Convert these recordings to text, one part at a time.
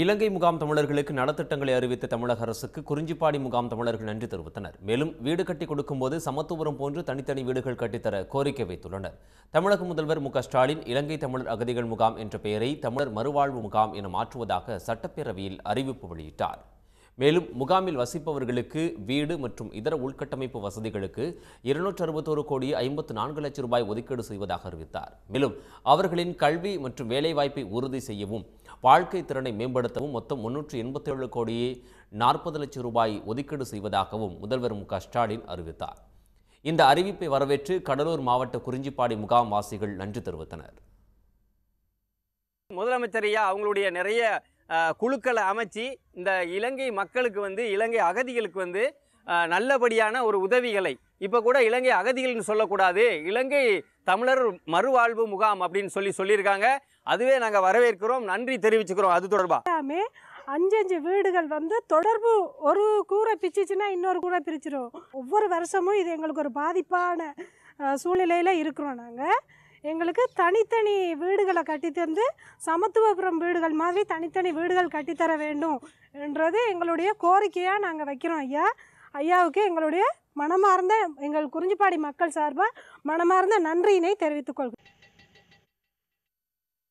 இலங்கை முகாம் தமிழர்களுக்கு நலத்திட்டங்களை அறிவித்த தமிழக அரசுக்கு குறிஞ்சிப்பாடி முகாம் தமிழர்கள் நன்றி தெரிவித்தனர் மேலும் வீடு கட்டி கொடுக்கும்போது சமத்துவரம் போன்று தனித்தனி வீடுகள் கட்டித்தர கோரிக்கை வைத்துள்ளனர் தமிழக முதல்வர் மு ஸ்டாலின் இலங்கை தமிழர் அகதிகள் முகாம் என்ற பெயரை தமிழர் மறுவாழ்வு முகாம் என மாற்றுவதாக சட்டப்பேரவையில் அறிவிப்பு வெளியிட்டார் மேலும் முகாமில் வசிப்பவர்களுக்கு வீடு மற்றும் இதர உள்கட்டமைப்பு வசதிகளுக்கு இருநூற்று அறுபத்தோரு கோடி ஐம்பத்து நான்கு லட்சம் ரூபாய் ஒதுக்கீடு செய்வதாக அறிவித்தார் மேலும் அவர்களின் கல்வி மற்றும் வேலைவாய்ப்பை உறுதி செய்யவும் வாழ்க்கை திறனை மேம்படுத்தவும் மொத்தம் முன்னூற்று ஏழு கோடியே நாற்பது லட்சம் ரூபாய் ஒதுக்கீடு செய்வதாகவும் முதல்வர் மு ஸ்டாலின் அறிவித்தார் இந்த அறிவிப்பை வரவேற்று கடலூர் மாவட்ட குறிஞ்சிப்பாடி முகாம் வாசிகள் நன்றி தெரிவித்தனர் முதலமைச்சர் ஐயா அவங்களுடைய நிறைய குழுக்களை அமைச்சு இந்த இலங்கை மக்களுக்கு வந்து இலங்கை அகதிகளுக்கு வந்து நல்லபடியான ஒரு உதவிகளை இப்போ கூட இலங்கை அகதிகள்னு சொல்லக்கூடாது இலங்கை தமிழர் மறுவாழ்வு முகாம் அப்படின்னு சொல்லி சொல்லியிருக்காங்க அதுவே நாங்கள் வரவேற்கிறோம் நன்றி தெரிவிச்சுக்கிறோம் அது தொடர்பாக எல்லாமே அஞ்சஞ்சு வீடுகள் வந்து தொடர்பு ஒரு கூரை பிச்சுச்சுன்னா இன்னொரு கூரை பிரிச்சிடும் ஒவ்வொரு வருஷமும் இது எங்களுக்கு ஒரு பாதிப்பான சூழ்நிலையில் இருக்கிறோம் நாங்கள் எங்களுக்கு தனித்தனி வீடுகளை கட்டித்தந்து சமத்துவபுரம் வீடுகள் மாதிரி தனித்தனி வீடுகள் கட்டித்தர வேண்டும் என்றது எங்களுடைய கோரிக்கையாக நாங்கள் வைக்கிறோம் ஐயா ஐயாவுக்கு எங்களுடைய மனமார்ந்த எங்கள் குறிஞ்சிப்பாடி மக்கள் சார்பாக மனமார்ந்த நன்றியினை தெரிவித்துக்கொள்கிறேன்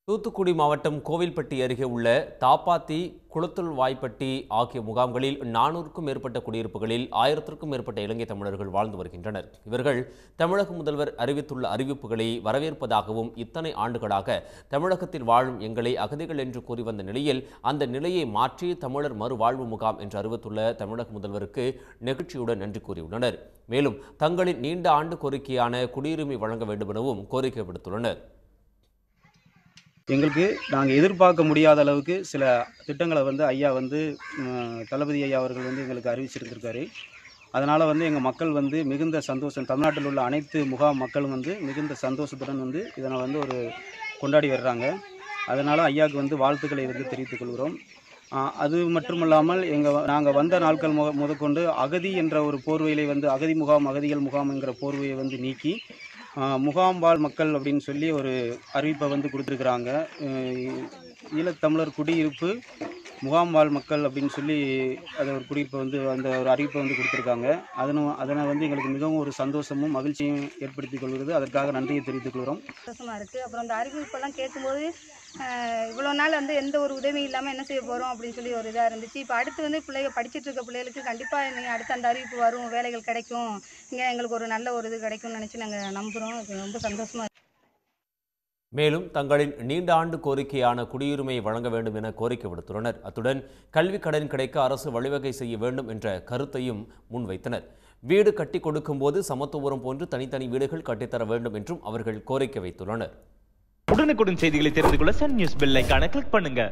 தூத்துக்குடி மாவட்டம் கோவில்பட்டி அருகே உள்ள தாப்பாத்தி குளத்துள் வாய்ப்பட்டி ஆகிய முகாம்களில் நானூறுக்கும் மேற்பட்ட குடியிருப்புகளில் ஆயிரத்திற்கும் மேற்பட்ட இலங்கை தமிழர்கள் வாழ்ந்து வருகின்றனர் இவர்கள் தமிழக முதல்வர் அறிவித்துள்ள அறிவிப்புகளை வரவேற்பதாகவும் இத்தனை ஆண்டுகளாக தமிழகத்தில் வாழும் எங்களை அகதிகள் என்று கூறி வந்த நிலையில் அந்த நிலையை மாற்றி தமிழர் மறுவாழ்வு முகாம் என்று அறிவித்துள்ள தமிழக முதல்வருக்கு நெகிழ்ச்சியுடன் நன்றி கூறியுள்ளனர் மேலும் தங்களின் நீண்ட ஆண்டு கோரிக்கையான குடியுரிமை வழங்க வேண்டுமெனவும் கோரிக்கை விடுத்துள்ளனர் எங்களுக்கு நாங்கள் எதிர்பார்க்க முடியாத அளவுக்கு சில திட்டங்களை வந்து ஐயா வந்து தளபதி ஐயா அவர்கள் வந்து எங்களுக்கு அறிவிச்சிருந்திருக்காரு அதனால் வந்து எங்கள் மக்கள் வந்து மிகுந்த சந்தோஷம் தமிழ்நாட்டில் உள்ள அனைத்து முகாம் மக்களும் வந்து மிகுந்த சந்தோஷத்துடன் வந்து இதனை வந்து ஒரு கொண்டாடி வர்றாங்க அதனால் ஐயாவுக்கு வந்து வாழ்த்துக்களை வந்து தெரிவித்துக் கொள்கிறோம் அது மட்டும் இல்லாமல் எங்கள் நாங்கள் வந்த நாட்கள் முத முதற்கொண்டு அகதி என்ற ஒரு போர்வையிலே வந்து அகதி முகாம் அகதிகள் முகாம் என்கிற போர்வையை வந்து நீக்கி முகாம்பாள் மக்கள் அப்படின்னு சொல்லி ஒரு அறிவிப்பை வந்து கொடுத்துருக்குறாங்க ஈழத்தமிழர் குடியிருப்பு முகாம் வாழ் மக்கள் அப்படின்னு சொல்லி அதை ஒரு குடியிருப்பை வந்து அந்த ஒரு அறிவிப்பை வந்து கொடுத்துருக்காங்க அதனும் அதனை வந்து எங்களுக்கு மிகவும் ஒரு சந்தோஷமும் மகிழ்ச்சியும் ஏற்படுத்தி கொள்கிறது அதற்காக நன்றியை தெரிவித்துக் கொள்கிறோம் சந்தோஷமாக இருக்குது அப்புறம் அந்த அறிவிப்பெல்லாம் கேட்கும்போது இவ்வளோ நாள் வந்து எந்த ஒரு உதவியும் இல்லாமல் என்ன செய்ய போகிறோம் அப்படின்னு சொல்லி ஒரு இதாக இருந்துச்சு இப்போ அடுத்து வந்து பிள்ளைங்க படிச்சுட்டு இருக்க பிள்ளைகளுக்கு கண்டிப்பாக நீங்கள் அடுத்து அந்த அறிவிப்பு வரும் வேலைகள் கிடைக்கும் இங்கே எங்களுக்கு ஒரு நல்ல ஒரு இது கிடைக்கும்னு நினச்சி நாங்கள் நம்புகிறோம் ரொம்ப சந்தோஷமாக மேலும் தங்களின் நீண்ட ஆண்டு கோரிக்கையான குடியுரிமை வழங்க வேண்டும் என கோரிக்கை விடுத்துள்ளனர் அத்துடன் கல்வி கடன் கிடைக்க அரசு வழிவகை செய்ய வேண்டும் என்ற கருத்தையும் முன்வைத்தனர் வீடு கட்டி கொடுக்கும்போது சமத்துவரம் போன்று தனித்தனி வீடுகள் கட்டித்தர வேண்டும் என்றும் அவர்கள் கோரிக்கை வைத்துள்ளனர் உடனுக்குடன் செய்திகளை தெரிந்து கொள்ள சன் நியூஸ் பெல் கிளிக் பண்ணுங்க